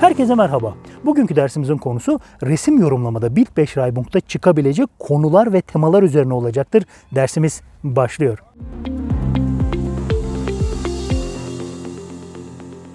Herkese merhaba. Bugünkü dersimizin konusu resim yorumlamada raybunkta çıkabilecek konular ve temalar üzerine olacaktır. Dersimiz başlıyor.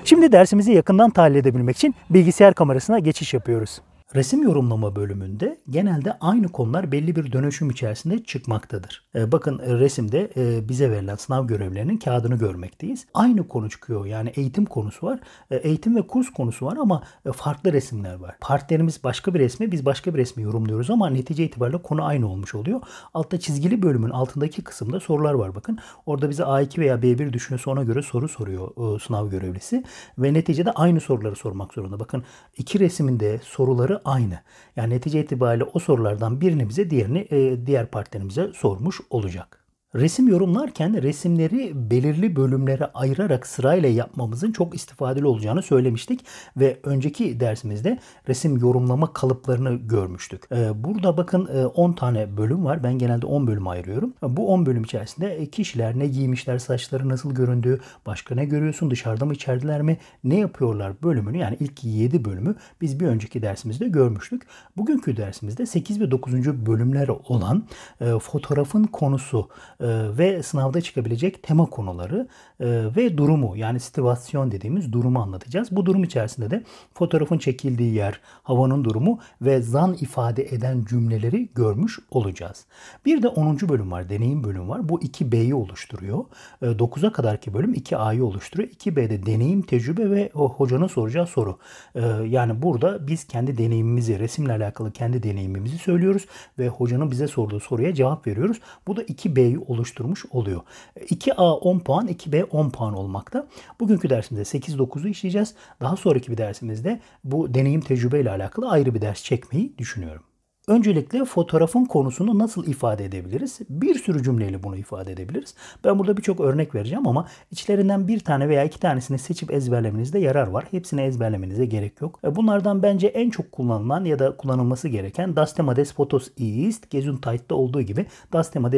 Şimdi dersimizi yakından tahlil edebilmek için bilgisayar kamerasına geçiş yapıyoruz. Resim yorumlama bölümünde genelde aynı konular belli bir dönüşüm içerisinde çıkmaktadır. E, bakın e, resimde e, bize verilen sınav görevlerinin kağıdını görmekteyiz. Aynı konu çıkıyor yani eğitim konusu var, eğitim ve kurs konusu var ama farklı resimler var. Partnerimiz başka bir resmi, biz başka bir resmi yorumluyoruz ama netice itibariyle konu aynı olmuş oluyor. Altta çizgili bölümün altındaki kısımda sorular var bakın. Orada bize A2 veya B1 düşünüyorsa ona göre soru soruyor sınav görevlisi ve neticede aynı soruları sormak zorunda. Bakın iki resmin soruları aynı. Yani netice itibariyle o sorulardan birini bize diğerini e, diğer partnerimize sormuş olacak. Resim yorumlarken resimleri belirli bölümlere ayırarak sırayla yapmamızın çok istifadeli olacağını söylemiştik ve önceki dersimizde resim yorumlama kalıplarını görmüştük. Ee, burada bakın 10 e, tane bölüm var. Ben genelde 10 bölüm ayırıyorum. Bu 10 bölüm içerisinde e, kişiler ne giymişler, saçları nasıl göründüğü, başka ne görüyorsun, dışarıda mı içerideler mi, ne yapıyorlar bölümünü yani ilk 7 bölümü biz bir önceki dersimizde görmüştük. Bugünkü dersimizde 8 ve 9. bölümler olan e, fotoğrafın konusu ee, ve sınavda çıkabilecek tema konuları e, ve durumu yani situasyon dediğimiz durumu anlatacağız. Bu durum içerisinde de fotoğrafın çekildiği yer, havanın durumu ve zan ifade eden cümleleri görmüş olacağız. Bir de 10. bölüm var, deneyim bölüm var. Bu 2B'yi oluşturuyor. E, ee, 9'a kadarki bölüm 2A'yı oluşturuyor. 2B'de deneyim, tecrübe ve o hocanın soracağı soru. Ee, yani burada biz kendi deneyimimizi, resimle alakalı kendi deneyimimizi söylüyoruz ve hocanın bize sorduğu soruya cevap veriyoruz. Bu da 2B'yi oluşturmuş oluyor. 2A 10 puan, 2B 10 puan olmakta. Bugünkü dersimizde 8-9'u işleyeceğiz. Daha sonraki bir dersimizde bu deneyim tecrübeyle alakalı ayrı bir ders çekmeyi düşünüyorum. Öncelikle fotoğrafın konusunu nasıl ifade edebiliriz? Bir sürü cümleyle bunu ifade edebiliriz. Ben burada birçok örnek vereceğim ama içlerinden bir tane veya iki tanesini seçip ezberlemenizde yarar var. Hepsini ezberlemenize gerek yok. E, bunlardan bence en çok kullanılan ya da kullanılması gereken Das Thema des Fotos ist, Gesundheit'te olduğu gibi Das Thema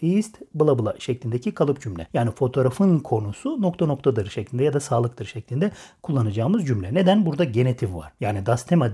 ist, bla bla şeklindeki kalıp cümle. Yani fotoğrafın konusu nokta noktadır şeklinde ya da sağlıktır şeklinde kullanacağımız cümle. Neden? Burada genetif var. Yani Das Thema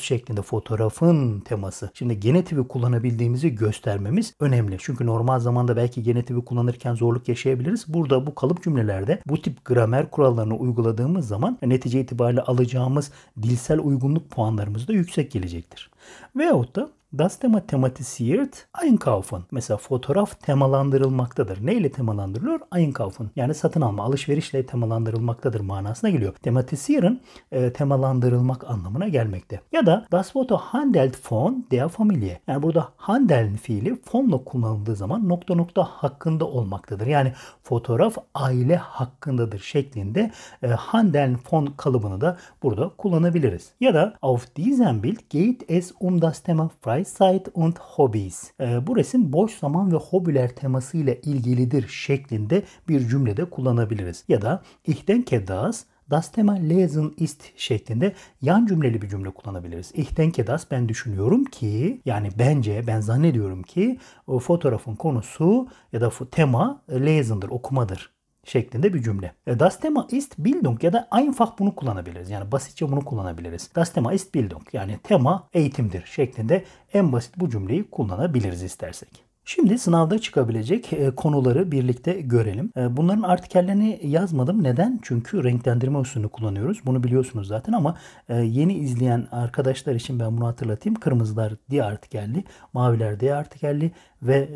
şeklinde fotoğrafın teması koruması. Şimdi genetivi kullanabildiğimizi göstermemiz önemli. Çünkü normal zamanda belki genetivi kullanırken zorluk yaşayabiliriz. Burada bu kalıp cümlelerde bu tip gramer kurallarını uyguladığımız zaman netice itibariyle alacağımız dilsel uygunluk puanlarımız da yüksek gelecektir. Veyahut da Das Thema tematisiert Einkaufen. Mesela fotoğraf temalandırılmaktadır. Neyle ile temalandırılıyor? Einkaufen. Yani satın alma, alışverişle temalandırılmaktadır manasına geliyor. Thematisieren e, temalandırılmak anlamına gelmekte. Ya da das Foto handelt von der Familie. Yani burada handeln fiili fonla kullanıldığı zaman nokta nokta hakkında olmaktadır. Yani fotoğraf aile hakkındadır şeklinde e, handeln von kalıbını da burada kullanabiliriz. Ya da auf diesem Bild geht es um das Thema Freizeit Freizeit and Hobbies. Ee, bu resim boş zaman ve hobiler temasıyla ilgilidir şeklinde bir cümlede kullanabiliriz. Ya da Ich denke das Das Thema lesen ist şeklinde yan cümleli bir cümle kullanabiliriz. Ich denke das ben düşünüyorum ki yani bence ben zannediyorum ki o fotoğrafın konusu ya da tema lesen'dır okumadır şeklinde bir cümle. E, das Thema ist Bildung ya da einfach bunu kullanabiliriz. Yani basitçe bunu kullanabiliriz. Das Thema ist Bildung yani tema eğitimdir şeklinde en basit bu cümleyi kullanabiliriz istersek. Şimdi sınavda çıkabilecek e, konuları birlikte görelim. E, bunların artikellerini yazmadım. Neden? Çünkü renklendirme usulünü kullanıyoruz. Bunu biliyorsunuz zaten ama e, yeni izleyen arkadaşlar için ben bunu hatırlatayım. Kırmızılar diye artikelli, maviler diye artikelli ve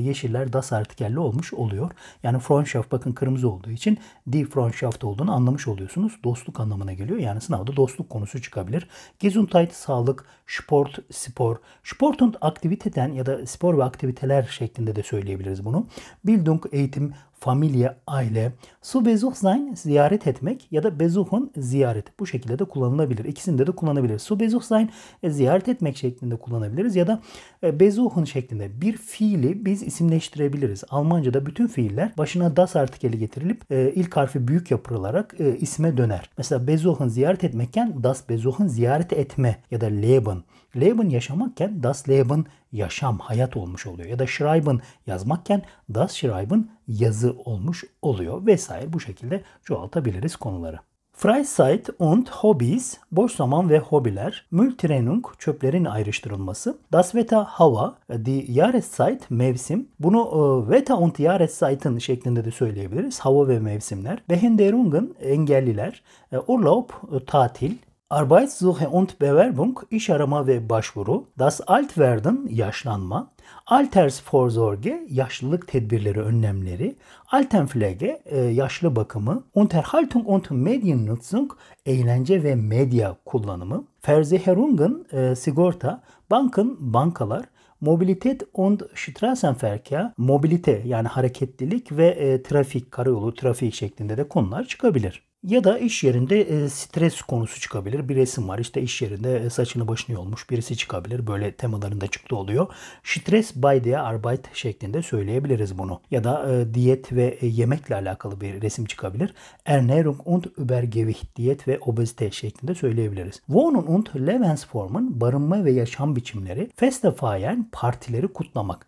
yeşiller das artikelli olmuş oluyor. Yani front shaft, bakın kırmızı olduğu için di front shaft olduğunu anlamış oluyorsunuz. Dostluk anlamına geliyor. Yani sınavda dostluk konusu çıkabilir. Gesundheit, sağlık, sport, spor. sportund und aktiviteden ya da spor ve aktivite üniteler şeklinde de söyleyebiliriz bunu. Bildung, eğitim, familya, aile. Su bezuch sein ziyaret etmek ya da Besuchen ziyaret. Bu şekilde de kullanılabilir. İkisinde de kullanabiliriz. Su bezuch sein e, ziyaret etmek şeklinde kullanabiliriz ya da e, Besuchen şeklinde bir fiili biz isimleştirebiliriz. Almanca'da bütün fiiller başına das artikeli getirilip e, ilk harfi büyük yapılarak isme döner. Mesela Besuchen ziyaret etmekken das Besuchen ziyaret etme ya da Leben. Leben yaşamakken das Leben yaşam, hayat olmuş oluyor. Ya da Schreiben yazmakken das Schreiben yazı olmuş oluyor vesaire bu şekilde çoğaltabiliriz konuları. Freizeit und Hobbys, boş zaman ve hobiler, Mülltrennung, çöplerin ayrıştırılması, das Wetter hava, die Jahreszeit, mevsim, bunu e, Wetter und Jahreszeit'in şeklinde de söyleyebiliriz, hava ve mevsimler, Behinderungen, engelliler, e, Urlaub, e, tatil, Arbeitssuche und Bewerbung iş arama ve başvuru, das Altwerden yaşlanma, Altersvorsorge yaşlılık tedbirleri önlemleri, Altenpflege e, yaşlı bakımı, Unterhaltung und Mediennutzung eğlence ve medya kullanımı, Ferzeherungen e, sigorta, bankın bankalar, Mobilitet und Straßenverkehr, mobilite yani hareketlilik ve e, trafik, karayolu trafik şeklinde de konular çıkabilir. Ya da iş yerinde e, stres konusu çıkabilir. Bir resim var işte iş yerinde e, saçını başını yolmuş birisi çıkabilir. Böyle temalarında çıktı oluyor. Stres by der Arbeit şeklinde söyleyebiliriz bunu. Ya da e, diyet ve yemekle alakalı bir resim çıkabilir. Ernährung und Übergewicht diyet ve obezite şeklinde söyleyebiliriz. Wohnen und Lebensformen barınma ve yaşam biçimleri. Festefeiern partileri kutlamak.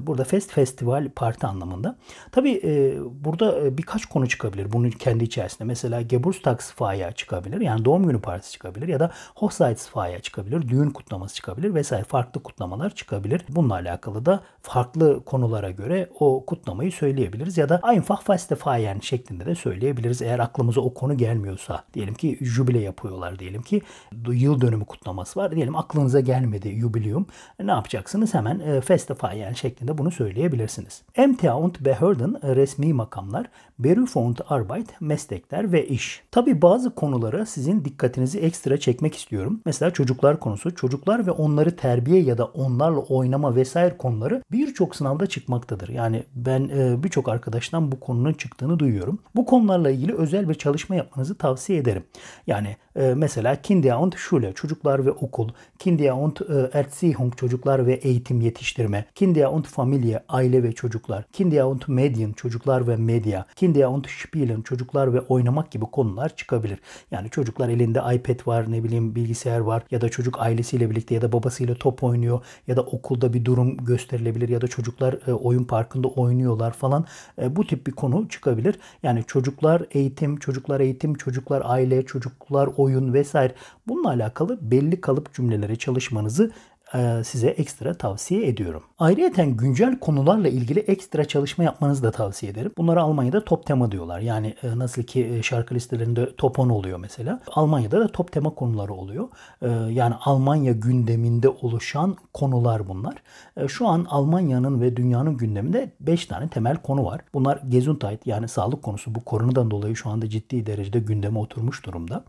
burada fest festival parti anlamında. Tabi burada birkaç konu çıkabilir bunun kendi içerisinde. Mesela mesela Geburtstagsfeier çıkabilir. Yani doğum günü partisi çıkabilir ya da Hochzeitsfeier çıkabilir. Düğün kutlaması çıkabilir vesaire farklı kutlamalar çıkabilir. Bununla alakalı da farklı konulara göre o kutlamayı söyleyebiliriz ya da Einfach Festefeiern şeklinde de söyleyebiliriz. Eğer aklımıza o konu gelmiyorsa diyelim ki jubile yapıyorlar diyelim ki yıl dönümü kutlaması var. Diyelim aklınıza gelmedi jubileum. Ne yapacaksınız? Hemen e, feste Festefeiern şeklinde bunu söyleyebilirsiniz. MTA und Behörden resmi makamlar Berufung Arbeit, meslekler ve iş. Tabi bazı konulara sizin dikkatinizi ekstra çekmek istiyorum. Mesela çocuklar konusu. Çocuklar ve onları terbiye ya da onlarla oynama vesaire konuları birçok sınavda çıkmaktadır. Yani ben e, birçok arkadaştan bu konunun çıktığını duyuyorum. Bu konularla ilgili özel bir çalışma yapmanızı tavsiye ederim. Yani e, mesela Kindergarten, und Schule çocuklar ve okul, Kindergarten, und Erziehung çocuklar ve eğitim yetiştirme, Kindergarten, Familie aile ve çocuklar, Kindergarten, und Medien çocuklar ve medya, Kindergarten, und Spielen çocuklar ve oynamak gibi konular çıkabilir. Yani çocuklar elinde iPad var, ne bileyim bilgisayar var ya da çocuk ailesiyle birlikte ya da babasıyla top oynuyor ya da okulda bir durum gösterilebilir ya da çocuklar e, oyun parkında oynuyorlar falan. E, bu tip bir konu çıkabilir. Yani çocuklar eğitim, çocuklar eğitim, çocuklar aile, çocuklar oyun oyun vesaire bununla alakalı belli kalıp cümlelere çalışmanızı e, size ekstra tavsiye ediyorum. Ayrıca güncel konularla ilgili ekstra çalışma yapmanızı da tavsiye ederim. Bunları Almanya'da top tema diyorlar. Yani e, nasıl ki e, şarkı listelerinde top 10 oluyor mesela. Almanya'da da top tema konuları oluyor. Yani Almanya gündeminde oluşan konular bunlar. Şu an Almanya'nın ve dünyanın gündeminde 5 tane temel konu var. Bunlar Gesundheit yani sağlık konusu bu koronadan dolayı şu anda ciddi derecede gündeme oturmuş durumda.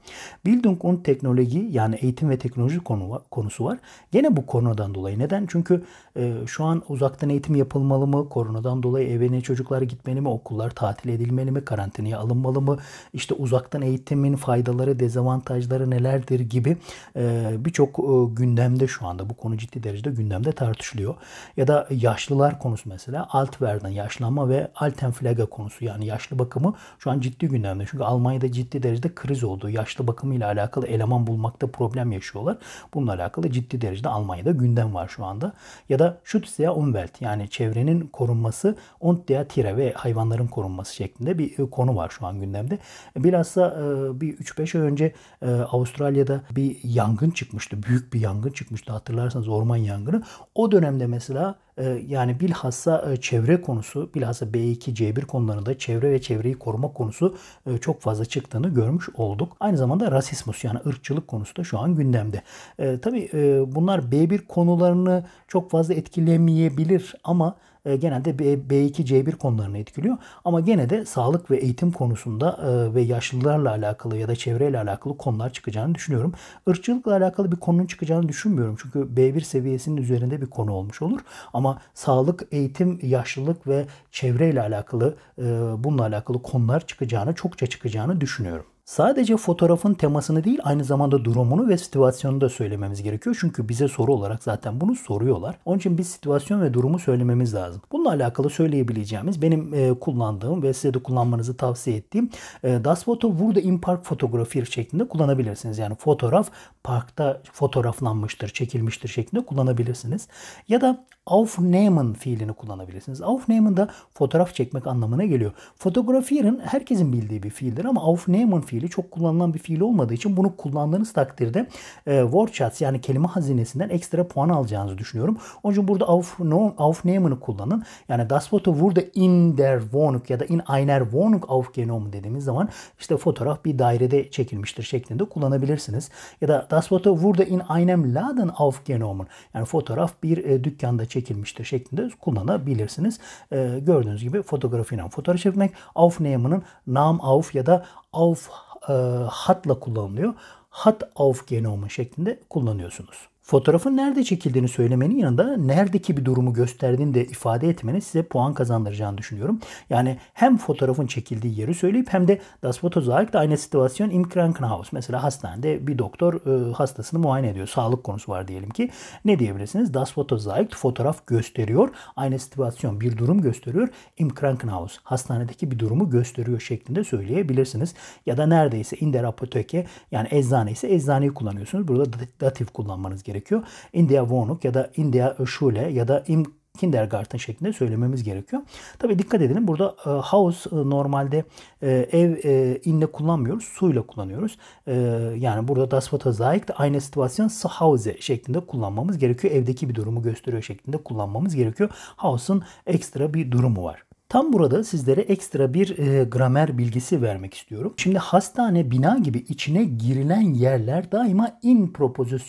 Bildung und Teknoloji yani eğitim ve teknoloji konu, konusu var. Gene bu koronadan dolayı. Neden? Çünkü e, şu an uzaktan eğitim yapılmalı mı? Koronadan dolayı evine çocuklar gitmeli mi? Okullar tatil edilmeli mi? Karantinaya alınmalı mı? İşte uzaktan eğitimin faydaları, dezavantajları nelerdir gibi e, birçok e, gündemde şu anda bu konu ciddi derecede gündemde tartışılıyor. Ya da yaşlılar konusu mesela Altverden yaşlanma ve Altenflege konusu yani yaşlı bakımı şu an ciddi gündemde. Çünkü Almanya'da ciddi derecede kriz oldu. Yaşlı bakımıyla alakalı eleman bulmakta problem yaşıyorlar. Bununla alakalı ciddi derecede Almanya'da da gündem var şu anda. Ya da Schutz der Umwelt yani çevrenin korunması und der Tiere ve hayvanların korunması şeklinde bir e, konu var şu an gündemde. Bilhassa e, bir 3-5 ay önce e, Avustralya'da bir yangın çıkmıştı. Büyük bir yangın çıkmıştı hatırlarsanız orman yangını. O dönemde mesela ee, yani bilhassa e, çevre konusu, bilhassa B2, C1 konularında çevre ve çevreyi koruma konusu e, çok fazla çıktığını görmüş olduk. Aynı zamanda rasismus yani ırkçılık konusu da şu an gündemde. E, tabii bunlar B1 konularını çok fazla etkilemeyebilir ama e, genelde B2-C1 konularını etkiliyor. Ama gene de sağlık ve eğitim konusunda e, ve yaşlılarla alakalı ya da çevreyle alakalı konular çıkacağını düşünüyorum. Irkçılıkla alakalı bir konunun çıkacağını düşünmüyorum. Çünkü B1 seviyesinin üzerinde bir konu olmuş olur. Ama sağlık, eğitim, yaşlılık ve çevreyle alakalı e, bununla alakalı konular çıkacağını, çokça çıkacağını düşünüyorum. Sadece fotoğrafın temasını değil aynı zamanda durumunu ve situasyonunu da söylememiz gerekiyor. Çünkü bize soru olarak zaten bunu soruyorlar. Onun için biz situasyon ve durumu söylememiz lazım. Bununla alakalı söyleyebileceğimiz benim e, kullandığım ve size de kullanmanızı tavsiye ettiğim e, Das Foto Wurde im Park fotografier şeklinde kullanabilirsiniz. Yani fotoğraf parkta fotoğraflanmıştır, çekilmiştir şeklinde kullanabilirsiniz. Ya da aufnehmen fiilini kullanabilirsiniz. Aufnehmen da fotoğraf çekmek anlamına geliyor. Fotografieren herkesin bildiği bir fiildir ama aufnehmen fiili çok kullanılan bir fiil olmadığı için bunu kullandığınız takdirde e, Wortschatz yani kelime hazinesinden ekstra puan alacağınızı düşünüyorum. Onun için burada auf, no, aufnehmen'ı kullanın. Yani das Foto wurde in der Wohnung ya da in einer Wohnung aufgenommen dediğimiz zaman işte fotoğraf bir dairede çekilmiştir şeklinde kullanabilirsiniz. Ya da das Foto wurde in einem Laden aufgenommen. Yani fotoğraf bir e, dükkanda çekilmiştir çekilmiştir şeklinde kullanabilirsiniz. E, gördüğünüz gibi fotoğrafıyla fotoğraf çekmek Aufnahme'nin Nam Auf ya da Auf e, hatla kullanılıyor. Hat Auf genomu şeklinde kullanıyorsunuz. Fotoğrafın nerede çekildiğini söylemenin yanında neredeki bir durumu gösterdiğini de ifade etmenin size puan kazandıracağını düşünüyorum. Yani hem fotoğrafın çekildiği yeri söyleyip hem de das Foto zeigt aynı situasyon im Krankenhaus. Mesela hastanede bir doktor e, hastasını muayene ediyor. Sağlık konusu var diyelim ki. Ne diyebilirsiniz? Das Foto zeigt fotoğraf gösteriyor. aynı situasyon bir durum gösteriyor. Im Krankenhaus hastanedeki bir durumu gösteriyor şeklinde söyleyebilirsiniz. Ya da neredeyse in der Apotheke yani eczane ise eczaneyi kullanıyorsunuz. Burada datif kullanmanız gerekiyor gerekiyor. In der ya da India der Schule ya da im kindergarten şeklinde söylememiz gerekiyor. Tabi dikkat edelim burada e, house e, normalde e, ev e, inle kullanmıyoruz. Suyla kullanıyoruz. E, yani burada das Wasserzeigt eine Situation zu Hause şeklinde kullanmamız gerekiyor. Evdeki bir durumu gösteriyor şeklinde kullanmamız gerekiyor. House'un ekstra bir durumu var. Tam burada sizlere ekstra bir e, gramer bilgisi vermek istiyorum. Şimdi hastane, bina gibi içine girilen yerler daima in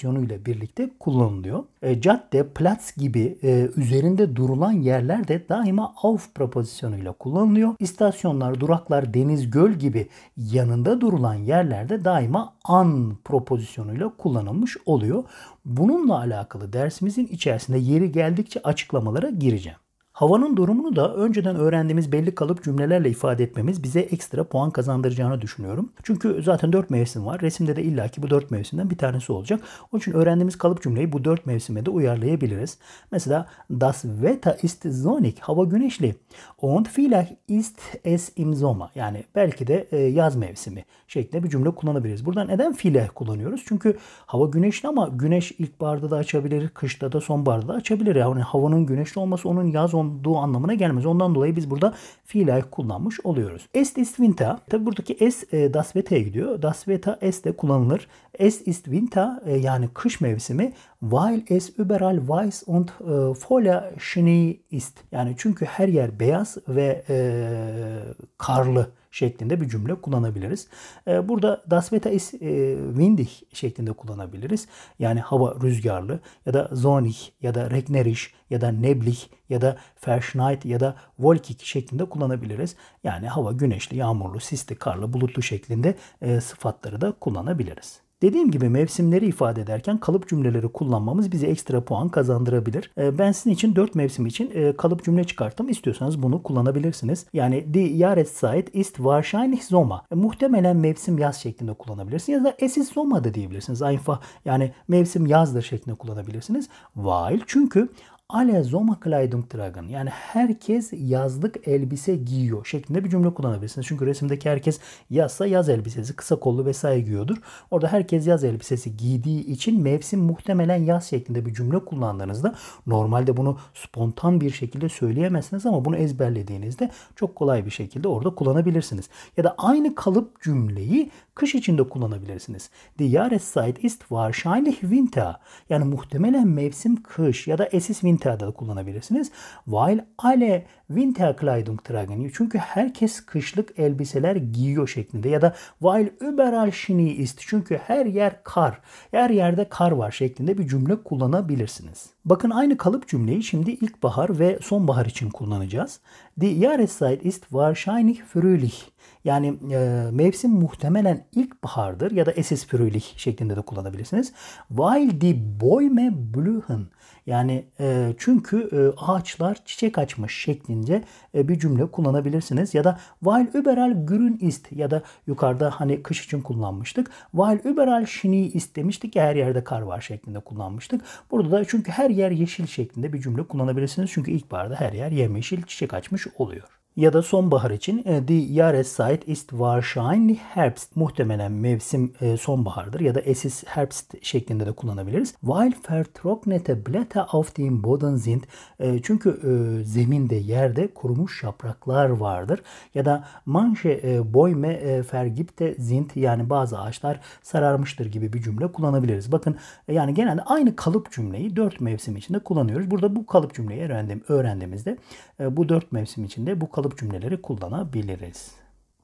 ile birlikte kullanılıyor. E, cadde, plats gibi e, üzerinde durulan yerler de daima auf ile kullanılıyor. İstasyonlar, duraklar, deniz, göl gibi yanında durulan yerlerde daima an ile kullanılmış oluyor. Bununla alakalı dersimizin içerisinde yeri geldikçe açıklamalara gireceğim. Havanın durumunu da önceden öğrendiğimiz belli kalıp cümlelerle ifade etmemiz bize ekstra puan kazandıracağını düşünüyorum. Çünkü zaten 4 mevsim var. Resimde de illaki bu 4 mevsimden bir tanesi olacak. Onun için öğrendiğimiz kalıp cümleyi bu 4 mevsime de uyarlayabiliriz. Mesela das Wetter ist sonnig, hava güneşli. Und vielleicht ist es im Sommer. Yani belki de e, yaz mevsimi şeklinde bir cümle kullanabiliriz. Burada neden filah kullanıyoruz? Çünkü hava güneşli ama güneş ilkbaharda da açabilir, kışta da sonbaharda da açabilir. Yani havanın güneşli olması onun yaz olması olduğu anlamına gelmez. Ondan dolayı biz burada fiil kullanmış oluyoruz. Est ist winter. Tabi buradaki es e, das Wetter'e gidiyor. Das Wetter es de kullanılır. Es ist winter e, yani kış mevsimi weil es überall weiß und e, voller Schnee ist. Yani çünkü her yer beyaz ve e, karlı şeklinde bir cümle kullanabiliriz. Ee, burada das Wetter ist e, windig şeklinde kullanabiliriz. Yani hava rüzgarlı ya da zonig ya da regnerisch ya da neblig ya da verschneit ya da volkig şeklinde kullanabiliriz. Yani hava güneşli, yağmurlu, sisli, karlı, bulutlu şeklinde e, sıfatları da kullanabiliriz. Dediğim gibi mevsimleri ifade ederken kalıp cümleleri kullanmamız bize ekstra puan kazandırabilir. Ee, ben sizin için 4 mevsim için e, kalıp cümle çıkarttım. İstiyorsanız bunu kullanabilirsiniz. Yani die Jahreszeit ist wahrscheinlich Sommer. E, muhtemelen mevsim yaz şeklinde kullanabilirsiniz ya da es ist Sommer da diyebilirsiniz. Einfach yani mevsim yazdır şeklinde kullanabilirsiniz. Weil çünkü Ale Zoma Kleidung Dragon yani herkes yazlık elbise giyiyor şeklinde bir cümle kullanabilirsiniz. Çünkü resimdeki herkes yazsa yaz elbisesi kısa kollu vesaire giyiyordur. Orada herkes yaz elbisesi giydiği için mevsim muhtemelen yaz şeklinde bir cümle kullandığınızda normalde bunu spontan bir şekilde söyleyemezsiniz ama bunu ezberlediğinizde çok kolay bir şekilde orada kullanabilirsiniz. Ya da aynı kalıp cümleyi kış içinde kullanabilirsiniz. Die Jahreszeit ist wahrscheinlich Winter. Yani muhtemelen mevsim kış ya da es Winter Winter'da da kullanabilirsiniz. Weil alle Winterkleidung tragen. Çünkü herkes kışlık elbiseler giyiyor şeklinde. Ya da while überall Schnee ist. Çünkü her yer kar. Her yerde kar var şeklinde bir cümle kullanabilirsiniz. Bakın aynı kalıp cümleyi şimdi ilkbahar ve sonbahar için kullanacağız. Die Jahreszeit ist wahrscheinlich fröhlich. Yani e, mevsim muhtemelen ilkbahardır ya da es ist şeklinde de kullanabilirsiniz. While the boyme blühen. Yani e, çünkü e, ağaçlar çiçek açmış şeklinde e, bir cümle kullanabilirsiniz. Ya da while überall grün ist ya da yukarıda hani kış için kullanmıştık. While überall schnee ist demiştik ki her yerde kar var şeklinde kullanmıştık. Burada da çünkü her yer yeşil şeklinde bir cümle kullanabilirsiniz. Çünkü ilkbaharda her yer yemyeşil çiçek açmış oluyor ya da sonbahar için Die Jahreszeit ist wahrscheinlich Herbst. Muhtemelen mevsim e, sonbahardır ya da es ist Herbst şeklinde de kullanabiliriz. Weil vertrocknete Blätter auf dem Boden sind. E, çünkü e, zeminde, yerde kurumuş yapraklar vardır. Ya da manche Bäume vergibte sind yani bazı ağaçlar sararmıştır gibi bir cümle kullanabiliriz. Bakın yani genelde aynı kalıp cümleyi dört mevsim içinde kullanıyoruz. Burada bu kalıp cümleyi öğrendiğimizde bu dört mevsim içinde bu kalıp kalıp cümleleri kullanabiliriz.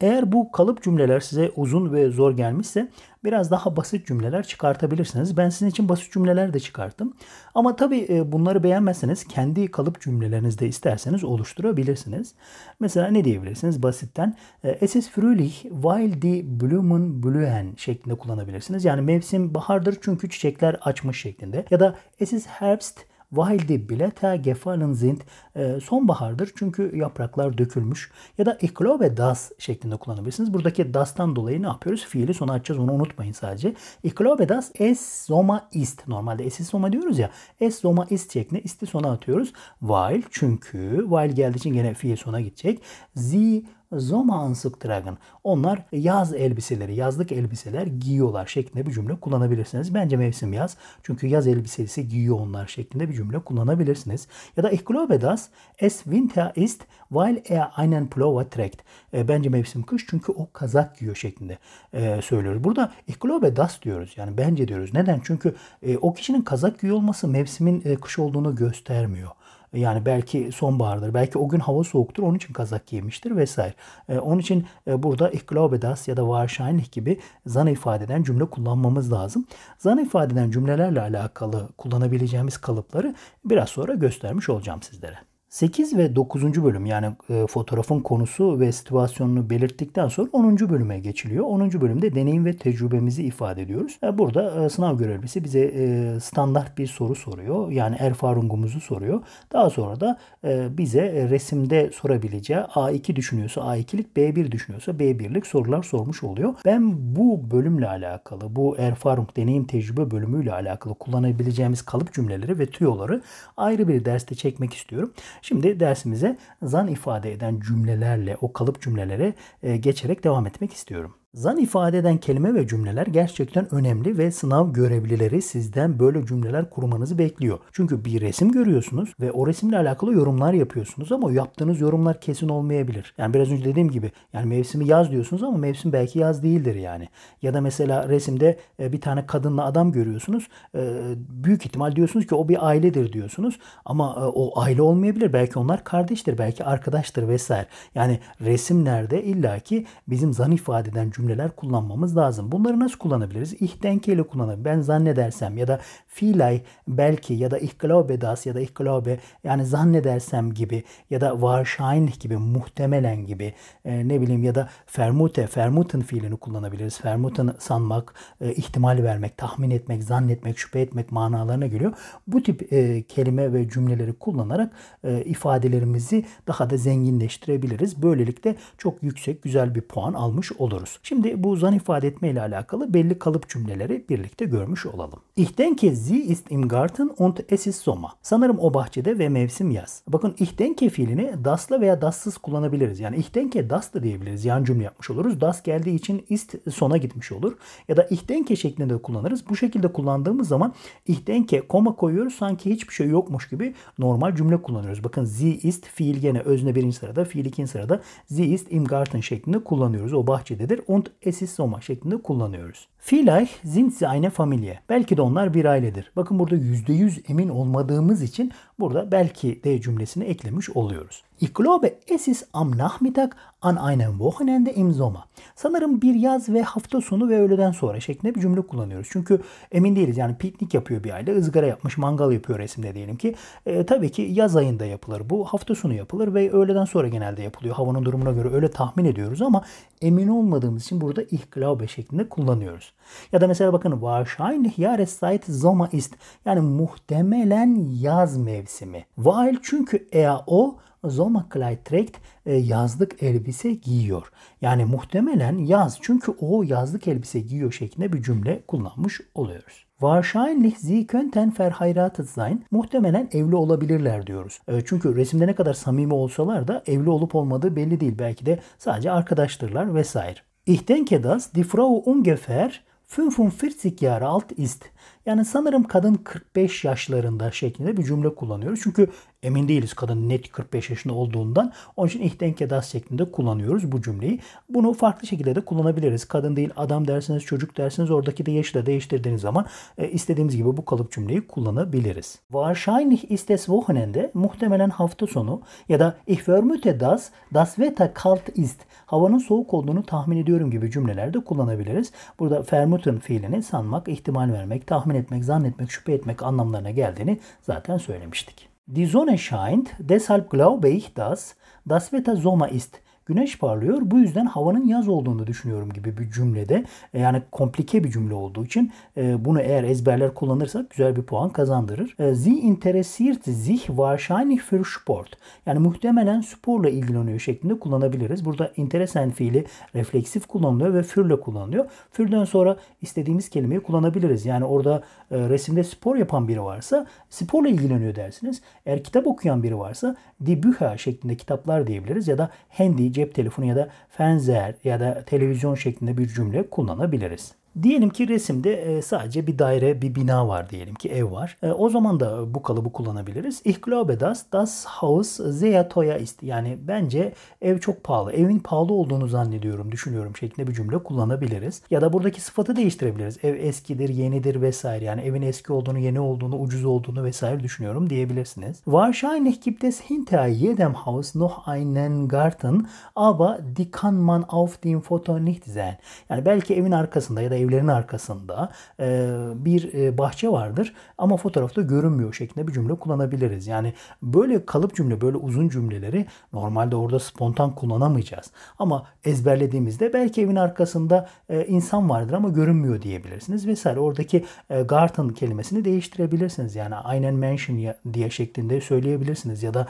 Eğer bu kalıp cümleler size uzun ve zor gelmişse biraz daha basit cümleler çıkartabilirsiniz. Ben sizin için basit cümleler de çıkarttım. Ama tabii e, bunları beğenmezseniz kendi kalıp cümlelerinizde isterseniz oluşturabilirsiniz. Mesela ne diyebilirsiniz basitten? E, es ist Frühling, weil die Blumen blühen şeklinde kullanabilirsiniz. Yani mevsim bahardır çünkü çiçekler açmış şeklinde. Ya da Es ist Herbst, Wilde Blätter Gefallen sind e, sonbahardır çünkü yapraklar dökülmüş. Ya da Ich ve das şeklinde kullanabilirsiniz. Buradaki das'tan dolayı ne yapıyoruz? Fiili sona açacağız onu unutmayın sadece. Ich ve das es Sommer ist. Normalde es ist diyoruz ya. Es Sommer ist şeklinde isti sona atıyoruz. Weil çünkü. Weil geldiği için gene fiil sona gidecek. Sie Zoma dragon. Onlar yaz elbiseleri, yazlık elbiseler giyiyorlar şeklinde bir cümle kullanabilirsiniz. Bence mevsim yaz. Çünkü yaz elbisesi giyiyor onlar şeklinde bir cümle kullanabilirsiniz. Ya da Ich glaube das es Winter ist, weil er einen Pullover trägt. E, bence mevsim kış çünkü o kazak giyiyor şeklinde e, söylüyoruz. Burada Ich glaube diyoruz. Yani bence diyoruz. Neden? Çünkü e, o kişinin kazak giyiyor olması mevsimin e, kış olduğunu göstermiyor. Yani belki sonbahardır. Belki o gün hava soğuktur. Onun için kazak giymiştir vesaire. E, onun için e, burada ich glaube das ya da wahrscheinlich gibi zan ifade eden cümle kullanmamız lazım. Zan ifade eden cümlelerle alakalı kullanabileceğimiz kalıpları biraz sonra göstermiş olacağım sizlere. 8 ve 9. bölüm yani e, fotoğrafın konusu ve situasyonunu belirttikten sonra 10. bölüme geçiliyor. 10. bölümde deneyim ve tecrübemizi ifade ediyoruz. E, burada e, sınav görevlisi bize e, standart bir soru soruyor. Yani erfarungumuzu soruyor. Daha sonra da e, bize e, resimde sorabileceği A2 düşünüyorsa A2'lik, B1 düşünüyorsa B1'lik sorular sormuş oluyor. Ben bu bölümle alakalı, bu erfarung deneyim tecrübe bölümüyle alakalı kullanabileceğimiz kalıp cümleleri ve tüyoları ayrı bir derste çekmek istiyorum. Şimdi dersimize zan ifade eden cümlelerle o kalıp cümlelere e, geçerek devam etmek istiyorum. Zan ifade eden kelime ve cümleler gerçekten önemli ve sınav görevlileri sizden böyle cümleler kurmanızı bekliyor. Çünkü bir resim görüyorsunuz ve o resimle alakalı yorumlar yapıyorsunuz ama yaptığınız yorumlar kesin olmayabilir. Yani biraz önce dediğim gibi yani mevsimi yaz diyorsunuz ama mevsim belki yaz değildir yani. Ya da mesela resimde e, bir tane kadınla adam görüyorsunuz. E, büyük ihtimal diyorsunuz ki o bir ailedir diyorsunuz ama e, o aile olmayabilir. Belki onlar kardeştir, belki arkadaştır vesaire. Yani resimlerde illaki bizim zan ifade eden cümleler cümleler kullanmamız lazım. Bunları nasıl kullanabiliriz? Ich denke ile kullanabiliriz. Ben zannedersem ya da filay belki ya da ich glaube das ya da ich glaube yani zannedersem gibi ya da wahrscheinlich gibi muhtemelen gibi e, ne bileyim ya da vermute, vermuten fiilini kullanabiliriz. Vermuten sanmak, e, ihtimal vermek, tahmin etmek, zannetmek, şüphe etmek manalarına geliyor. Bu tip e, kelime ve cümleleri kullanarak e, ifadelerimizi daha da zenginleştirebiliriz. Böylelikle çok yüksek güzel bir puan almış oluruz. Şimdi Şimdi bu zan ifade etme ile alakalı belli kalıp cümleleri birlikte görmüş olalım. Ich denke sie ist im Garten und es ist Sommer. Sanırım o bahçede ve mevsim yaz. Bakın ich denke fiilini das'la veya das'sız kullanabiliriz. Yani ich denke das da diyebiliriz. Yan cümle yapmış oluruz. Das geldiği için ist sona gitmiş olur. Ya da ich denke şeklinde de kullanırız. Bu şekilde kullandığımız zaman ich denke koma koyuyoruz sanki hiçbir şey yokmuş gibi normal cümle kullanıyoruz. Bakın sie ist fiil gene özne birinci sırada, fiil ikinci sırada. Sie ist im Garten şeklinde kullanıyoruz. O bahçededir. Und und es ist Soma şeklinde kullanıyoruz. Vielleicht sind sie eine Familie. Belki de onlar bir ailedir. Bakın burada %100 emin olmadığımız için burada belki de cümlesini eklemiş oluyoruz. Ich glaube, es ist am Nachmittag an einem Wochenende im Sommer. Sanırım bir yaz ve hafta sonu ve öğleden sonra şeklinde bir cümle kullanıyoruz. Çünkü emin değiliz yani piknik yapıyor bir aile, ızgara yapmış, mangal yapıyor resimde diyelim ki. E, tabii ki yaz ayında yapılır bu, hafta sonu yapılır ve öğleden sonra genelde yapılıyor. Havanın durumuna göre öyle tahmin ediyoruz ama emin olmadığımız için burada ich glaube şeklinde kullanıyoruz. Ya da mesela bakın wahrscheinlich Jahreszeit Sommer ist yani muhtemelen yaz mevsimi. Weil çünkü eğer o Zoma Kleitrecht e, yazlık elbise giyiyor. Yani muhtemelen yaz çünkü o yazlık elbise giyiyor şeklinde bir cümle kullanmış oluyoruz. Wahrscheinlich sie könnten verheiratet sein. Muhtemelen evli olabilirler diyoruz. E, çünkü resimde ne kadar samimi olsalar da evli olup olmadığı belli değil. Belki de sadece arkadaştırlar vesaire. Ich denke dass die Frau ungefähr 45 Jahre alt ist. Yani sanırım kadın 45 yaşlarında şeklinde bir cümle kullanıyoruz. Çünkü emin değiliz kadın net 45 yaşında olduğundan. Onun için ich denke das şeklinde kullanıyoruz bu cümleyi. Bunu farklı şekilde de kullanabiliriz. Kadın değil adam derseniz çocuk derseniz oradaki de yaşı da değiştirdiğiniz zaman e, istediğimiz gibi bu kalıp cümleyi kullanabiliriz. Wahrscheinlich ist es Wochenende muhtemelen hafta sonu ya da ich vermute das das Wetter kalt ist havanın soğuk olduğunu tahmin ediyorum gibi cümlelerde kullanabiliriz. Burada vermuten fiilini sanmak, ihtimal vermek, tahmin etmek, zannetmek, şüphe etmek anlamlarına geldiğini zaten söylemiştik. Die Sonne scheint, deshalb glaube ich, dass das Wetter Sommer ist güneş parlıyor. Bu yüzden havanın yaz olduğunu düşünüyorum gibi bir cümlede e, yani komplike bir cümle olduğu için e, bunu eğer ezberler kullanırsak güzel bir puan kazandırır. Sie e, interessiert sich wahrscheinlich für Sport. Yani muhtemelen sporla ilgileniyor şeklinde kullanabiliriz. Burada interesen fiili refleksif kullanılıyor ve fürle kullanılıyor. Fürden sonra istediğimiz kelimeyi kullanabiliriz. Yani orada resimde spor yapan biri varsa sporla ilgileniyor dersiniz. Eğer kitap okuyan biri varsa die Bücher şeklinde kitaplar diyebiliriz ya da handy cep telefonu ya da fenzer ya da televizyon şeklinde bir cümle kullanabiliriz. Diyelim ki resimde e, sadece bir daire, bir bina var diyelim ki ev var. E, o zaman da bu kalıbı kullanabiliriz. Ich glaube dass das Haus sehr teuer ist. Yani bence ev çok pahalı. Evin pahalı olduğunu zannediyorum, düşünüyorum şeklinde bir cümle kullanabiliriz. Ya da buradaki sıfatı değiştirebiliriz. Ev eskidir, yenidir vesaire. Yani evin eski olduğunu, yeni olduğunu, ucuz olduğunu vesaire düşünüyorum diyebilirsiniz. Wahrscheinlich gibt es hinter jedem Haus noch einen Garten, aber die kann man auf dem Foto nicht sehen. Yani belki evin arkasında ya da evlerin arkasında e, bir e, bahçe vardır ama fotoğrafta görünmüyor şeklinde bir cümle kullanabiliriz. Yani böyle kalıp cümle, böyle uzun cümleleri normalde orada spontan kullanamayacağız. Ama ezberlediğimizde belki evin arkasında e, insan vardır ama görünmüyor diyebilirsiniz vesaire. Oradaki garden kelimesini değiştirebilirsiniz. Yani aynen mansion diye şeklinde söyleyebilirsiniz ya da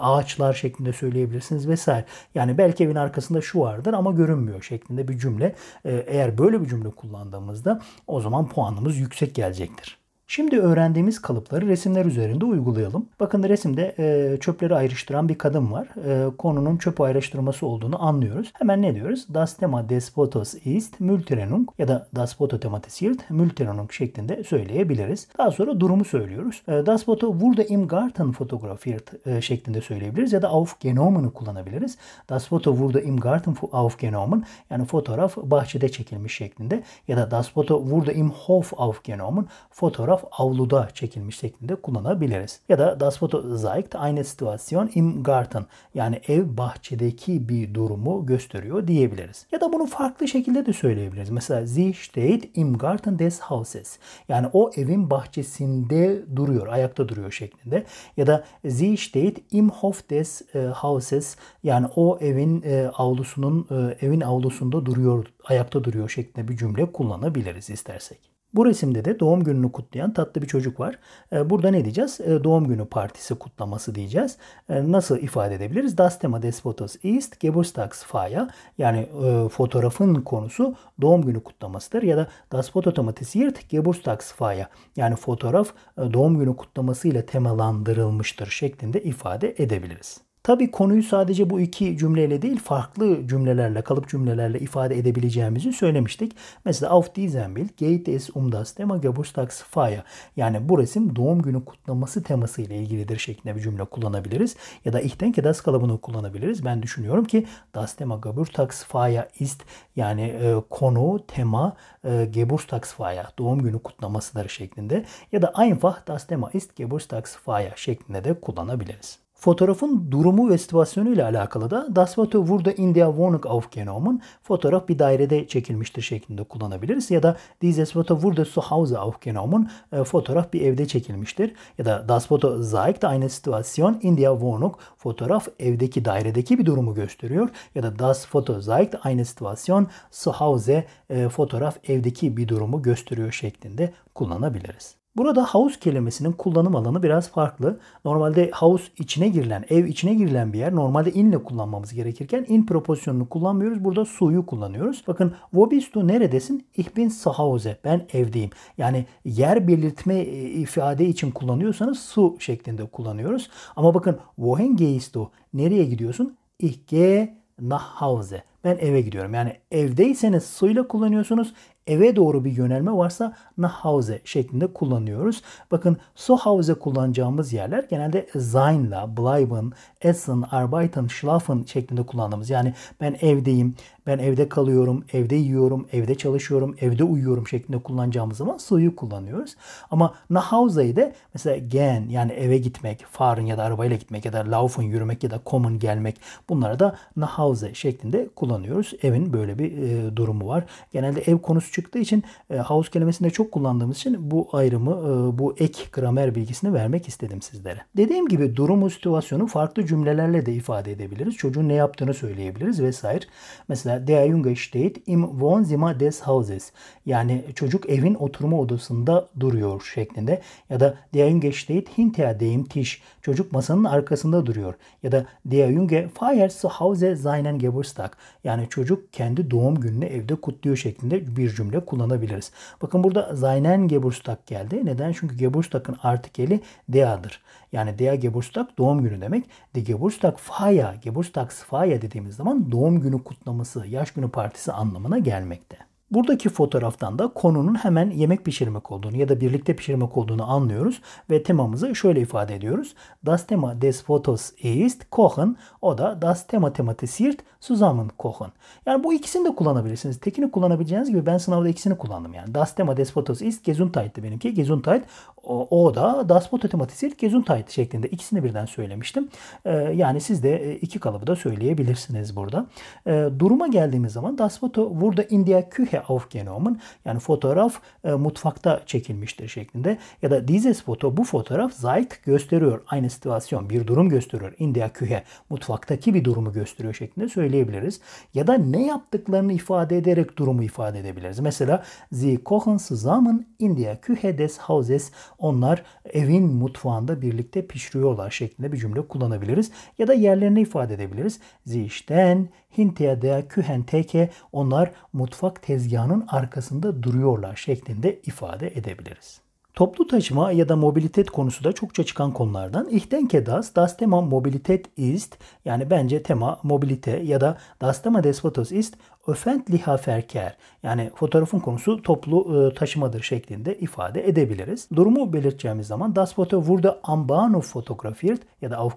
ağaçlar şeklinde söyleyebilirsiniz vesaire. Yani belki evin arkasında şu vardır ama görünmüyor şeklinde bir cümle. Eğer böyle bir cümle kullanıyorsanız kullandığımızda o zaman puanımız yüksek gelecektir. Şimdi öğrendiğimiz kalıpları resimler üzerinde uygulayalım. Bakın resimde e, çöpleri ayrıştıran bir kadın var. E, konunun çöp ayrıştırması olduğunu anlıyoruz. Hemen ne diyoruz? Das Thema des Fotos ist Mülltrennung ya da Das Foto thematisiert Mülltrennung şeklinde söyleyebiliriz. Daha sonra durumu söylüyoruz. E, das Foto wurde im Garten fotografiert e, şeklinde söyleyebiliriz ya da aufgenommen'ı kullanabiliriz. Das Foto wurde im Garten aufgenommen yani fotoğraf bahçede çekilmiş şeklinde ya da Das Foto wurde im Hof aufgenommen fotoğraf fotoğraf avluda çekilmiş şeklinde kullanabiliriz. Ya da das Foto zeigt eine Situation im Garten yani ev bahçedeki bir durumu gösteriyor diyebiliriz. Ya da bunu farklı şekilde de söyleyebiliriz. Mesela sie steht im Garten des Hauses yani o evin bahçesinde duruyor, ayakta duruyor şeklinde. Ya da sie steht im Hof des e, Hauses yani o evin e, avlusunun e, evin avlusunda duruyor, ayakta duruyor şeklinde bir cümle kullanabiliriz istersek. Bu resimde de doğum gününü kutlayan tatlı bir çocuk var. Ee, burada ne diyeceğiz? Ee, doğum günü partisi kutlaması diyeceğiz. Ee, nasıl ifade edebiliriz? Das Thema des Fotos ist Geburtstagsfeier. Yani e, fotoğrafın konusu doğum günü kutlamasıdır. Ya da Das Fototomatisiert Geburtstagsfeier. Yani fotoğraf e, doğum günü kutlamasıyla temalandırılmıştır şeklinde ifade edebiliriz. Tabii konuyu sadece bu iki cümleyle değil farklı cümlelerle, kalıp cümlelerle ifade edebileceğimizi söylemiştik. Mesela auf diesem Bild geht es um das Thema Geburtstagsfeier. Yani bu resim doğum günü kutlaması teması ile ilgilidir şeklinde bir cümle kullanabiliriz. Ya da ich denke das kalıbını kullanabiliriz. Ben düşünüyorum ki das Thema Geburtstagsfeier ist yani e, konu, tema e, Geburtstagsfeier doğum günü kutlamasıdır şeklinde. Ya da einfach das Thema ist Geburtstagsfeier şeklinde de kullanabiliriz. Fotoğrafın durumu ve situasyonu ile alakalı da Das Foto wurde in der Wohnung aufgenommen, fotoğraf bir dairede çekilmiştir şeklinde kullanabiliriz. Ya da Dieses Foto wurde zu Hause aufgenommen, e, fotoğraf bir evde çekilmiştir. Ya da Das Foto zeigt eine Situation in der Wohnung, fotoğraf evdeki dairedeki bir durumu gösteriyor. Ya da Das Foto zeigt eine Situation zu Hause, e, fotoğraf evdeki bir durumu gösteriyor şeklinde kullanabiliriz. Burada havuz kelimesinin kullanım alanı biraz farklı. Normalde havuz içine girilen, ev içine girilen bir yer. Normalde inle kullanmamız gerekirken in proposyonunu kullanmıyoruz. Burada suyu kullanıyoruz. Bakın wo bist du neredesin? Ich bin zu Hause. Ben evdeyim. Yani yer belirtme e, ifade için kullanıyorsanız su şeklinde kullanıyoruz. Ama bakın wohin gehst du? Nereye gidiyorsun? Ich gehe nach Hause ben eve gidiyorum. Yani evdeyseniz suyla kullanıyorsunuz. Eve doğru bir yönelme varsa Nahause şeklinde kullanıyoruz. Bakın Sohause kullanacağımız yerler genelde Zayn'la, Bleiben, Essen, Arbeiten, Schlafen şeklinde kullandığımız. Yani ben evdeyim, ben evde kalıyorum, evde yiyorum, evde çalışıyorum, evde uyuyorum şeklinde kullanacağımız zaman suyu kullanıyoruz. Ama Nahause'yi de mesela gen yani eve gitmek, fahren ya da arabayla gitmek ya da laufen yürümek ya da komün gelmek bunlara da Nahause şeklinde kullanıyoruz kullanıyoruz. Evin böyle bir e, durumu var. Genelde ev konusu çıktığı için e, house kelimesini de çok kullandığımız için bu ayrımı, e, bu ek gramer bilgisini vermek istedim sizlere. Dediğim gibi durumu, situasyonu farklı cümlelerle de ifade edebiliriz. Çocuğun ne yaptığını söyleyebiliriz vesaire. Mesela der Junge steht im Wohnzimmer des Hauses. Yani çocuk evin oturma odasında duruyor şeklinde. Ya da der Junge steht hinter dem Tisch. Çocuk masanın arkasında duruyor. Ya da der Junge feiert zu Hause seinen Geburtstag. Yani çocuk kendi doğum gününü evde kutluyor şeklinde bir cümle kullanabiliriz. Bakın burada seinen Geburtstag geldi. Neden? Çünkü Geburtstag'ın artikeli der'dır. Yani der Geburstak doğum günü demek. De Faya Geburstak Geburtstagsfeier dediğimiz zaman doğum günü kutlaması, yaş günü partisi anlamına gelmekte. Buradaki fotoğraftan da konunun hemen yemek pişirmek olduğunu ya da birlikte pişirmek olduğunu anlıyoruz ve temamızı şöyle ifade ediyoruz. Das Thema des Fotos ist Kochen o da Das Thema thematisiert zusammen kochen. Yani bu ikisini de kullanabilirsiniz. Tekini kullanabileceğiniz gibi ben sınavda ikisini kullandım yani. Das Thema des Fotos ist Gesundheit'ti benimki. Gesundheit o, o da Das Foto thematisiert Gesundheit şeklinde ikisini birden söylemiştim. Ee, yani siz de e, iki kalıbı da söyleyebilirsiniz burada. Ee, duruma geldiğimiz zaman Das Foto burada India Kühe Küche aufgenommen. Yani fotoğraf e, mutfakta çekilmiştir şeklinde. Ya da dieses Foto bu fotoğraf zeigt gösteriyor. Aynı situasyon bir durum gösteriyor. In der Küche mutfaktaki bir durumu gösteriyor şeklinde söyleyebiliriz. Ya da ne yaptıklarını ifade ederek durumu ifade edebiliriz. Mesela sie kochen zusammen in der Küche des Hauses. Onlar evin mutfağında birlikte pişiriyorlar şeklinde bir cümle kullanabiliriz. Ya da yerlerini ifade edebiliriz. Sie stehen Hinteya de kühen teke onlar mutfak tezgahının arkasında duruyorlar şeklinde ifade edebiliriz. Toplu taşıma ya da mobilitet konusu da çokça çıkan konulardan. İhtenke das, das tema Mobilitet ist, yani bence tema mobilite ya da das tema des ist Öfentliha ferker, yani fotoğrafın konusu toplu e, taşımadır şeklinde ifade edebiliriz. Durumu belirteceğimiz zaman das Foto wurde am Bahnhof fotografiert ya da auf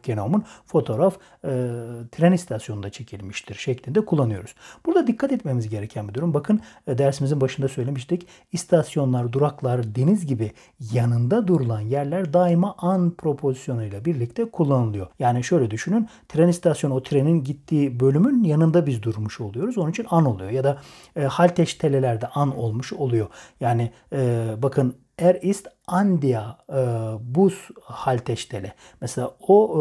fotoğraf e, tren istasyonunda çekilmiştir şeklinde kullanıyoruz. Burada dikkat etmemiz gereken bir durum. Bakın e, dersimizin başında söylemiştik. İstasyonlar, duraklar, deniz gibi yanında durulan yerler daima an propozisyonuyla birlikte kullanılıyor. Yani şöyle düşünün. Tren istasyonu o trenin gittiği bölümün yanında biz durmuş oluyoruz. Onun için an an oluyor ya da e, halteç an olmuş oluyor. Yani e, bakın er ist Andia e, bus halteştele. Mesela o e,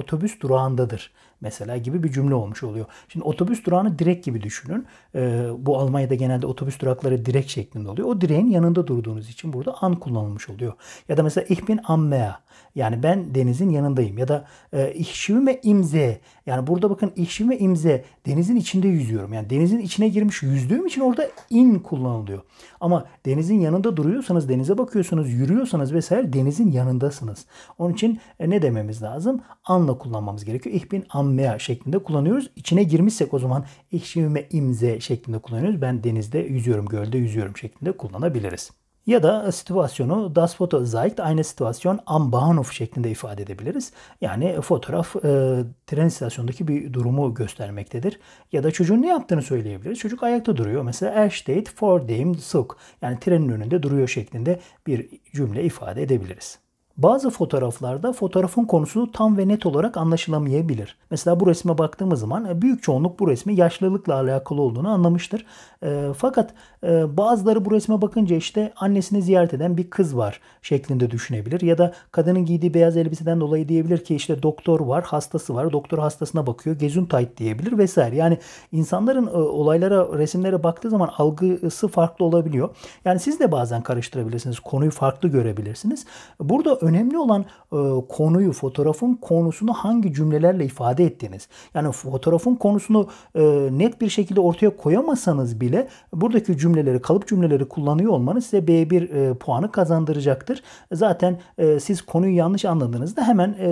otobüs durağındadır mesela gibi bir cümle olmuş oluyor. Şimdi otobüs durağını direk gibi düşünün. E, bu Almanya'da genelde otobüs durakları direk şeklinde oluyor. O direğin yanında durduğunuz için burada an kullanılmış oluyor. Ya da mesela ich bin am Meer. Yani ben denizin yanındayım. Ya da e, ich schwimme im See. Yani burada bakın ich schwimme im See. Denizin içinde yüzüyorum. Yani denizin içine girmiş yüzdüğüm için orada in kullanılıyor. Ama denizin yanında duruyorsanız denize bakıyorsunuz yürüyorsanız vesaire denizin yanındasınız. Onun için e, ne dememiz lazım? Anla kullanmamız gerekiyor. Ich bin am Meer şeklinde kullanıyoruz. İçine girmişsek o zaman ich schwimme im şeklinde kullanıyoruz. Ben denizde yüzüyorum, gölde yüzüyorum şeklinde kullanabiliriz. Ya da situasyonu das Foto zeigt eine Situation am Bahnhof şeklinde ifade edebiliriz. Yani fotoğraf e, tren istasyonundaki bir durumu göstermektedir. Ya da çocuğun ne yaptığını söyleyebiliriz. Çocuk ayakta duruyor. Mesela er steht vor dem Zug. Yani trenin önünde duruyor şeklinde bir cümle ifade edebiliriz. Bazı fotoğraflarda fotoğrafın konusu tam ve net olarak anlaşılamayabilir. Mesela bu resme baktığımız zaman e, büyük çoğunluk bu resmi yaşlılıkla alakalı olduğunu anlamıştır. E, fakat e, bazıları bu resme bakınca işte annesini ziyaret eden bir kız var şeklinde düşünebilir. Ya da kadının giydiği beyaz elbiseden dolayı diyebilir ki işte doktor var, hastası var. Doktor hastasına bakıyor. gezuntayt diyebilir vesaire. Yani insanların e, olaylara, resimlere baktığı zaman algısı farklı olabiliyor. Yani siz de bazen karıştırabilirsiniz. Konuyu farklı görebilirsiniz. Burada önemli Önemli olan e, konuyu, fotoğrafın konusunu hangi cümlelerle ifade ettiğiniz. Yani fotoğrafın konusunu e, net bir şekilde ortaya koyamasanız bile buradaki cümleleri, kalıp cümleleri kullanıyor olmanız size B1 e, puanı kazandıracaktır. Zaten e, siz konuyu yanlış anladığınızda hemen e,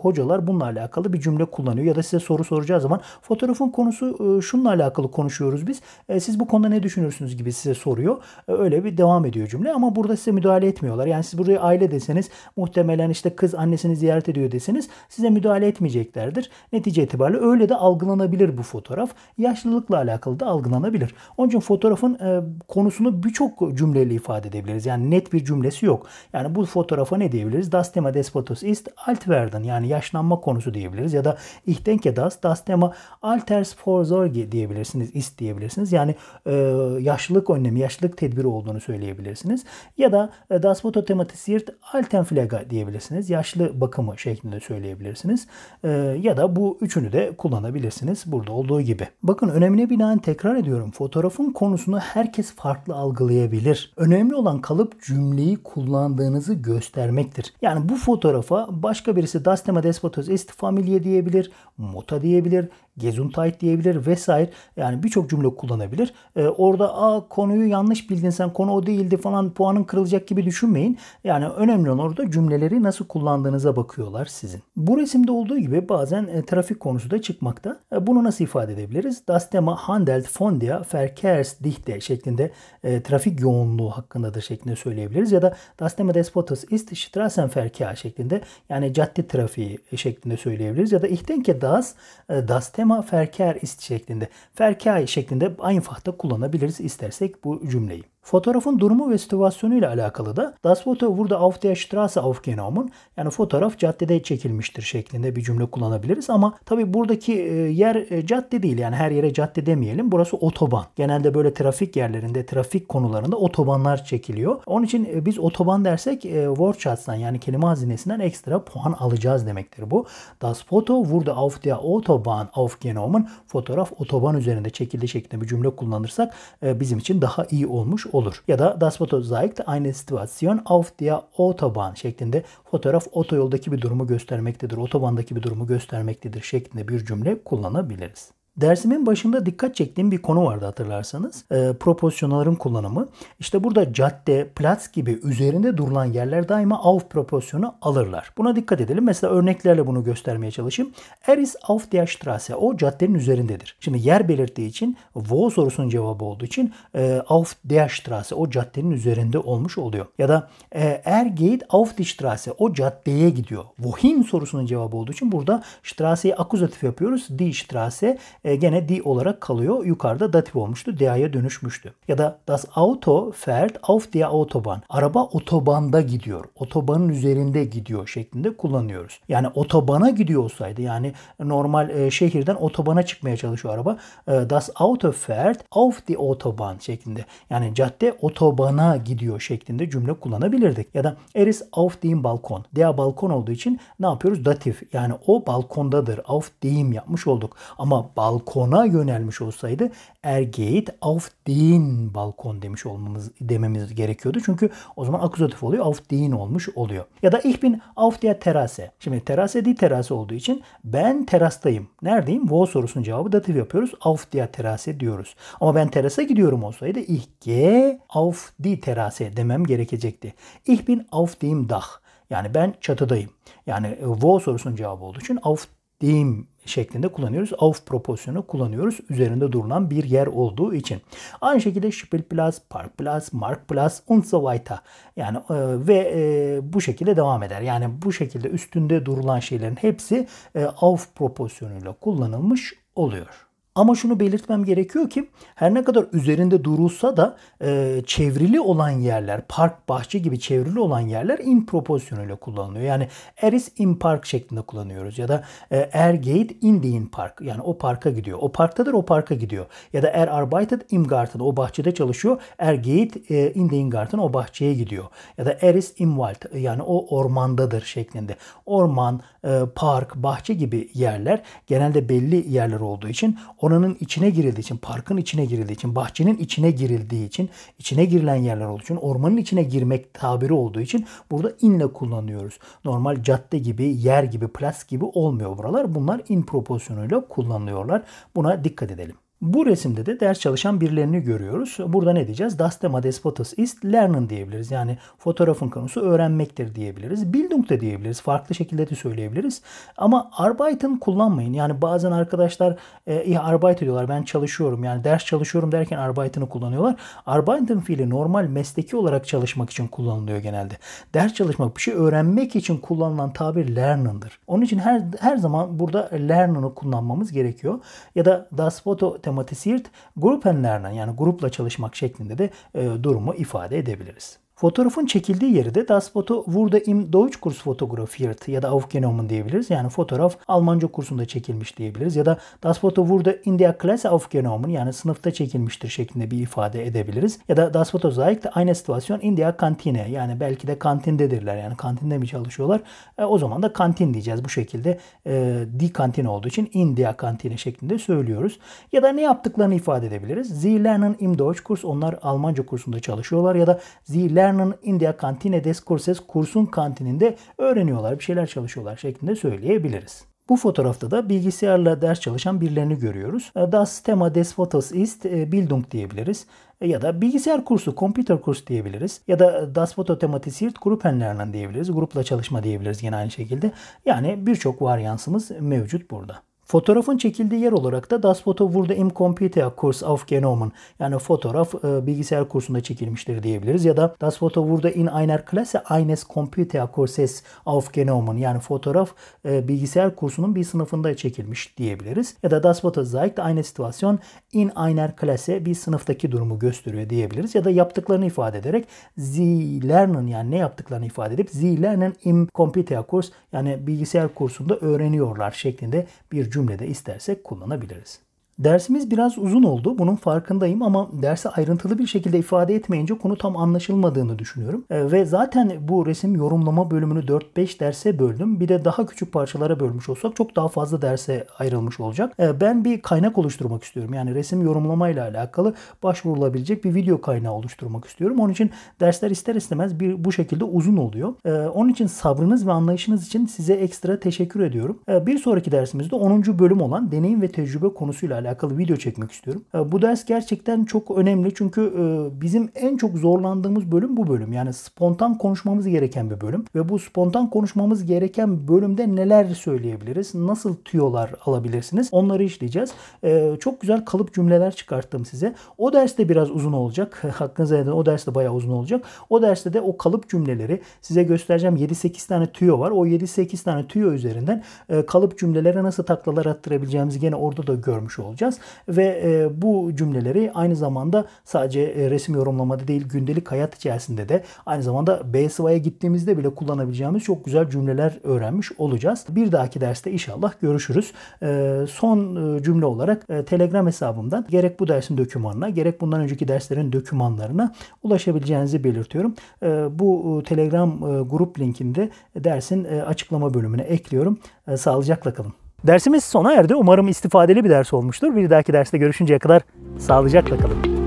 hocalar bununla alakalı bir cümle kullanıyor ya da size soru soracağı zaman fotoğrafın konusu e, şununla alakalı konuşuyoruz biz. E, siz bu konuda ne düşünürsünüz gibi size soruyor. E, öyle bir devam ediyor cümle ama burada size müdahale etmiyorlar. Yani siz buraya aile deseniz Muhtemelen işte kız annesini ziyaret ediyor deseniz size müdahale etmeyeceklerdir. Netice itibariyle öyle de algılanabilir bu fotoğraf. Yaşlılıkla alakalı da algılanabilir. Onun için fotoğrafın e, konusunu birçok cümleyle ifade edebiliriz. Yani net bir cümlesi yok. Yani bu fotoğrafa ne diyebiliriz? Das Thema des Fotos ist Altwerden yani yaşlanma konusu diyebiliriz ya da Ich denke das, das Thema Altersvorsorge diyebilirsiniz, ist diyebilirsiniz. Yani e, yaşlılık önlemi, yaşlılık tedbiri olduğunu söyleyebilirsiniz. Ya da e, das Foto thematisiert Alten flaga diyebilirsiniz. Yaşlı bakımı şeklinde söyleyebilirsiniz. E, ya da bu üçünü de kullanabilirsiniz burada olduğu gibi. Bakın önemine binaen tekrar ediyorum. Fotoğrafın konusunu herkes farklı algılayabilir. Önemli olan kalıp cümleyi kullandığınızı göstermektir. Yani bu fotoğrafa başka birisi dastema despotos des Fotos diyebilir, Mota diyebilir, Gesundheit diyebilir vesaire. Yani birçok cümle kullanabilir. ee, orada a konuyu yanlış bildin sen konu o değildi falan puanın kırılacak gibi düşünmeyin. Yani önemli olan orada burada cümleleri nasıl kullandığınıza bakıyorlar sizin. Bu resimde olduğu gibi bazen e, trafik konusu da çıkmakta. E, bunu nasıl ifade edebiliriz? Das Thema Handelt von der Verkehrsdichte şeklinde e, trafik yoğunluğu hakkındadır şeklinde söyleyebiliriz. Ya da Das Thema des Fotos ist Straßenverkehr şeklinde yani cadde trafiği şeklinde söyleyebiliriz. Ya da Ich denke das e, Das Thema Verkehr ist şeklinde. Verkehr şeklinde aynı fahta kullanabiliriz istersek bu cümleyi. Fotoğrafın durumu ve situasyonu ile alakalı da Das Foto wurde auf der Straße aufgenommen yani fotoğraf caddede çekilmiştir şeklinde bir cümle kullanabiliriz ama tabi buradaki e, yer e, cadde değil yani her yere cadde demeyelim burası otoban. Genelde böyle trafik yerlerinde trafik konularında otobanlar çekiliyor. Onun için e, biz otoban dersek Wordschatz'dan yani kelime hazinesinden ekstra puan alacağız demektir bu. Das Foto wurde auf der Autobahn aufgenommen fotoğraf otoban üzerinde çekildi şeklinde bir cümle kullanırsak bizim için daha iyi olmuş olur. Ya da Das Foto zeigt eine Situation auf der Autobahn şeklinde fotoğraf otoyoldaki bir durumu göstermektedir, otobandaki bir durumu göstermektedir şeklinde bir cümle kullanabiliriz. Dersimin başında dikkat çektiğim bir konu vardı hatırlarsanız. E, proporsiyonların kullanımı. İşte burada cadde, plats gibi üzerinde durulan yerler daima auf proporsiyonu alırlar. Buna dikkat edelim. Mesela örneklerle bunu göstermeye çalışayım. Er ist auf der Straße. O caddenin üzerindedir. Şimdi yer belirttiği için wo sorusunun cevabı olduğu için e, auf der Straße o caddenin üzerinde olmuş oluyor. Ya da e, er geht auf die Straße o caddeye gidiyor. Wohin sorusunun cevabı olduğu için burada Strasse'yi akuzatif yapıyoruz. Die Straße e, e, gene di olarak kalıyor. Yukarıda datif olmuştu. D'ye dönüşmüştü. Ya da das Auto fährt auf der Autobahn. Araba otobanda gidiyor. Otobanın üzerinde gidiyor şeklinde kullanıyoruz. Yani otobana gidiyor olsaydı yani normal e, şehirden otobana çıkmaya çalışıyor araba. E, das Auto fährt auf die Autobahn şeklinde. Yani cadde otobana gidiyor şeklinde cümle kullanabilirdik. Ya da er ist auf dem Balkon. Der balkon olduğu için ne yapıyoruz? Datif. Yani o balkondadır. Auf dem yapmış olduk. Ama balkon balkona yönelmiş olsaydı er geht auf den balkon demiş olmamız dememiz gerekiyordu. Çünkü o zaman akuzatif oluyor. Auf den olmuş oluyor. Ya da ich bin auf der Terrasse. Şimdi terase di terase olduğu için ben terastayım. Neredeyim? Wo sorusunun cevabı datif yapıyoruz. Auf der Terrasse diyoruz. Ama ben terasa gidiyorum olsaydı ich gehe auf die Terrasse demem gerekecekti. Ich bin auf dem Dach. Yani ben çatıdayım. Yani wo sorusunun cevabı olduğu için auf deyim şeklinde kullanıyoruz. Auf proporsiyonu kullanıyoruz. Üzerinde durulan bir yer olduğu için. Aynı şekilde Spielplatz, Parkplatz, Marktplatz und so weiter. Yani e, ve e, bu şekilde devam eder. Yani bu şekilde üstünde durulan şeylerin hepsi e, auf proporsiyonuyla kullanılmış oluyor. Ama şunu belirtmem gerekiyor ki her ne kadar üzerinde durulsa da e, çevrili olan yerler, park, bahçe gibi çevrili olan yerler in proporsiyonuyla kullanılıyor. Yani eris in park şeklinde kullanıyoruz ya da e, er gate in the in park yani o parka gidiyor. O parktadır o parka gidiyor. Ya da er arbeitet im garten o bahçede çalışıyor. Er gate e, in the in garten o bahçeye gidiyor. Ya da eris im wald yani o ormandadır şeklinde. Orman, e, park, bahçe gibi yerler genelde belli yerler olduğu için o oranın içine girildiği için, parkın içine girildiği için, bahçenin içine girildiği için, içine girilen yerler olduğu için, ormanın içine girmek tabiri olduğu için burada inle kullanıyoruz. Normal cadde gibi, yer gibi, plas gibi olmuyor buralar. Bunlar in proporsiyonuyla kullanılıyorlar. Buna dikkat edelim. Bu resimde de ders çalışan birilerini görüyoruz. Burada ne diyeceğiz? Das Thema des Fotos ist Lernen diyebiliriz. Yani fotoğrafın konusu öğrenmektir diyebiliriz. Bildung da diyebiliriz. Farklı şekilde de söyleyebiliriz. Ama Arbeiten kullanmayın. Yani bazen arkadaşlar e, Arbeit diyorlar. Ben çalışıyorum. Yani ders çalışıyorum derken Arbeiten'ı kullanıyorlar. Arbeiten fiili normal mesleki olarak çalışmak için kullanılıyor genelde. Ders çalışmak bir şey öğrenmek için kullanılan tabir Lernen'dır. Onun için her her zaman burada Lernen'ı kullanmamız gerekiyor. Ya da Das Foto thematisiert Gruppenlerden yani grupla çalışmak şeklinde de e, durumu ifade edebiliriz. Fotoğrafın çekildiği yeri de Das Foto wurde im Deutschkurs fotografiert ya da aufgenommen diyebiliriz. Yani fotoğraf Almanca kursunda çekilmiş diyebiliriz. Ya da Das Foto wurde in der Klasse aufgenommen yani sınıfta çekilmiştir şeklinde bir ifade edebiliriz. Ya da Das Foto zeigt eine Situation in der Kantine yani belki de kantindedirler yani kantinde mi çalışıyorlar. E, o zaman da kantin diyeceğiz bu şekilde. E, di kantine olduğu için in der Kantine şeklinde söylüyoruz. Ya da ne yaptıklarını ifade edebiliriz. Sie lernen im Deutschkurs onlar Almanca kursunda çalışıyorlar ya da Sie lernen Learn India Cantine des Courses kursun kantininde öğreniyorlar, bir şeyler çalışıyorlar şeklinde söyleyebiliriz. Bu fotoğrafta da bilgisayarla ders çalışan birilerini görüyoruz. E, das Thema des Fotos ist e, Bildung diyebiliriz. E, ya da bilgisayar kursu, computer kurs diyebiliriz. Ya da Das Foto Thematisiert Gruppenlernen diyebiliriz. Grupla çalışma diyebiliriz yine aynı şekilde. Yani birçok varyansımız mevcut burada. Fotoğrafın çekildiği yer olarak da Das Foto wurde im Computerkurs aufgenommen. Yani fotoğraf e, bilgisayar kursunda çekilmiştir diyebiliriz. Ya da Das Foto wurde in einer Klasse eines Computerkurses aufgenommen. Yani fotoğraf e, bilgisayar kursunun bir sınıfında çekilmiş diyebiliriz. Ya da Das Foto zeigt eine Situation in einer Klasse bir sınıftaki durumu gösteriyor diyebiliriz. Ya da yaptıklarını ifade ederek sie lernen yani ne yaptıklarını ifade edip sie lernen im Computerkurs yani bilgisayar kursunda öğreniyorlar şeklinde bir cümle cümlede istersek kullanabiliriz. Dersimiz biraz uzun oldu. Bunun farkındayım ama dersi ayrıntılı bir şekilde ifade etmeyince konu tam anlaşılmadığını düşünüyorum. E, ve zaten bu resim yorumlama bölümünü 4-5 derse böldüm. Bir de daha küçük parçalara bölmüş olsak çok daha fazla derse ayrılmış olacak. E, ben bir kaynak oluşturmak istiyorum. Yani resim yorumlama ile alakalı başvurulabilecek bir video kaynağı oluşturmak istiyorum. Onun için dersler ister istemez bir bu şekilde uzun oluyor. E, onun için sabrınız ve anlayışınız için size ekstra teşekkür ediyorum. E, bir sonraki dersimizde 10. bölüm olan deneyim ve tecrübe konusuyla alakalı alakalı video çekmek istiyorum. E, bu ders gerçekten çok önemli çünkü e, bizim en çok zorlandığımız bölüm bu bölüm. Yani spontan konuşmamız gereken bir bölüm ve bu spontan konuşmamız gereken bölümde neler söyleyebiliriz, nasıl tüyolar alabilirsiniz onları işleyeceğiz. E, çok güzel kalıp cümleler çıkarttım size. O ders de biraz uzun olacak. Hakkınıza neden o de bayağı uzun olacak. O derste de o kalıp cümleleri size göstereceğim 7-8 tane tüyo var. O 7-8 tane tüyo üzerinden kalıp cümlelere nasıl taklalar attırabileceğimizi gene orada da görmüş olacağız alacağız. Ve e, bu cümleleri aynı zamanda sadece e, resim yorumlamada değil gündelik hayat içerisinde de aynı zamanda BSVA'ya gittiğimizde bile kullanabileceğimiz çok güzel cümleler öğrenmiş olacağız. Bir dahaki derste inşallah görüşürüz. E, son e, cümle olarak e, Telegram hesabımdan gerek bu dersin dokümanına gerek bundan önceki derslerin dokümanlarına ulaşabileceğinizi belirtiyorum. E, bu e, Telegram e, grup linkinde dersin e, açıklama bölümüne ekliyorum. E, sağlıcakla kalın. Dersimiz sona erdi. Umarım istifadeli bir ders olmuştur. Bir dahaki derste görüşünceye kadar sağlıcakla kalın.